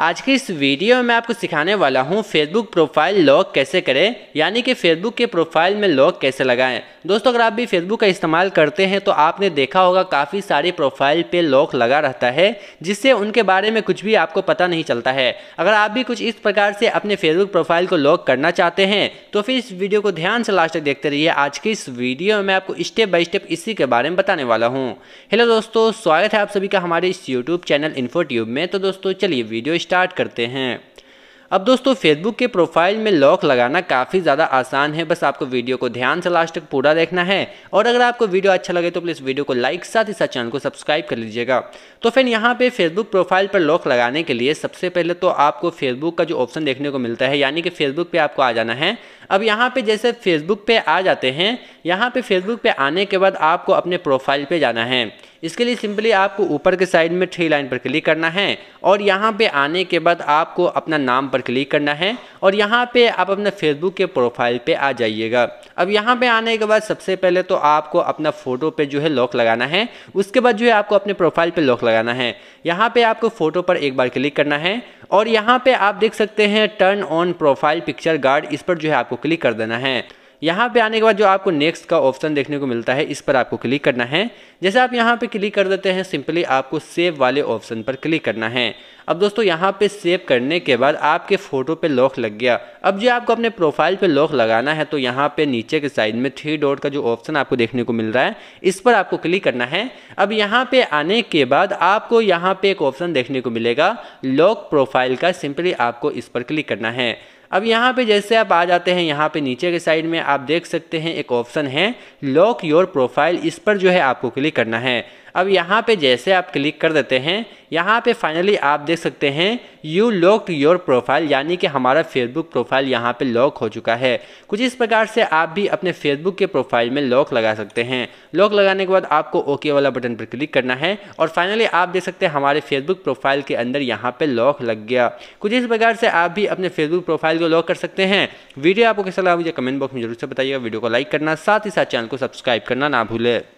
आज के इस वीडियो में मैं आपको सिखाने वाला हूँ फेसबुक प्रोफाइल लॉक कैसे करें यानी कि फेसबुक के प्रोफाइल में लॉक कैसे लगाएं दोस्तों अगर आप भी फेसबुक का इस्तेमाल करते हैं तो आपने देखा होगा काफ़ी सारी प्रोफाइल पे लॉक लगा रहता है जिससे उनके बारे में कुछ भी आपको पता नहीं चलता है अगर आप भी कुछ इस प्रकार से अपने फेसबुक प्रोफाइल को लॉक करना चाहते हैं तो फिर इस वीडियो को ध्यान से लास्ट तक देखते रहिए आज के इस वीडियो में मैं आपको स्टेप बाई स्टेप इसी के बारे में बताने वाला हूँ हेलो दोस्तों स्वागत है आप सभी का हमारे इस यूट्यूब चैनल इन्फो में तो दोस्तों चलिए वीडियो स्टार्ट करते हैं अब दोस्तों फेसबुक के प्रोफाइल में लॉक लगाना काफ़ी ज़्यादा आसान है बस आपको वीडियो को ध्यान से लास्ट तक पूरा देखना है और अगर आपको वीडियो अच्छा लगे तो प्लीज़ वीडियो को लाइक साथ ही साथ चैनल को सब्सक्राइब कर लीजिएगा तो फिर यहाँ पे फेसबुक प्रोफाइल पर लॉक लगाने के लिए सबसे पहले तो आपको फेसबुक का जो ऑप्शन देखने को मिलता है यानी कि फेसबुक पर आपको आ जाना है अब यहाँ पर जैसे फेसबुक पर आ जाते हैं यहाँ पर फेसबुक पर आने के बाद आपको अपने प्रोफाइल पर जाना है इसके लिए सिंपली आपको ऊपर के साइड में थ्री लाइन पर क्लिक करना है और यहाँ पे आने के बाद आपको अपना नाम पर क्लिक करना है और यहाँ पे आप अपने फेसबुक के प्रोफाइल पे आ जाइएगा अब यहाँ पे आने के बाद सबसे पहले तो आपको अपना फ़ोटो पे जो है लॉक लगाना है उसके बाद जो है आपको अपने प्रोफाइल पे लॉक लगाना है यहाँ पे आपको फ़ोटो पर एक बार क्लिक करना है और यहाँ पे आप देख सकते हैं turn on profile picture guard इस पर जो है आपको क्लिक कर देना है यहाँ पे आने के बाद जो आपको नेक्स्ट का ऑप्शन देखने को मिलता है इस पर आपको क्लिक करना है जैसे आप यहाँ पे क्लिक कर देते हैं सिंपली आपको सेव वाले ऑप्शन पर क्लिक करना है अब दोस्तों यहाँ पे सेव करने के बाद आपके फ़ोटो पे लॉक लग गया अब जो आपको अपने प्रोफाइल पे लॉक लगाना है तो यहाँ पे नीचे के साइड में थ्री डॉट का जो ऑप्शन आपको देखने को मिल रहा है इस पर आपको क्लिक करना है अब यहाँ पे आने के बाद आपको यहाँ पे एक ऑप्शन देखने को मिलेगा लॉक प्रोफाइल का सिंपली आपको इस पर क्लिक करना है अब यहाँ पे जैसे आप आ जाते हैं यहाँ पे नीचे के साइड में आप देख सकते हैं एक ऑप्शन है लॉक योर प्रोफाइल इस पर जो है आपको क्लिक करना है अब यहाँ पे जैसे आप क्लिक कर देते हैं यहाँ पे फाइनली आप देख सकते हैं यू लॉक्ड योर प्रोफाइल यानी कि हमारा फेसबुक प्रोफाइल यहाँ पे लॉक हो चुका है कुछ इस प्रकार से आप भी अपने फेसबुक के प्रोफाइल में लॉक लगा सकते हैं लॉक लगाने के बाद आपको ओके वाला बटन पर क्लिक करना है और फाइनली आप देख सकते हैं हमारे फेसबुक प्रोफाइल के अंदर यहाँ पर लॉक लग गया कुछ इस प्रकार से आप भी अपने फेसबुक प्रोफाइल को लॉक कर सकते हैं वीडियो आपको कैसा लगा मुझे कमेंट बॉक्स में जरूर से बताइएगा वीडियो को लाइक करना साथ ही साथ चैनल को सब्सक्राइब करना ना भूलें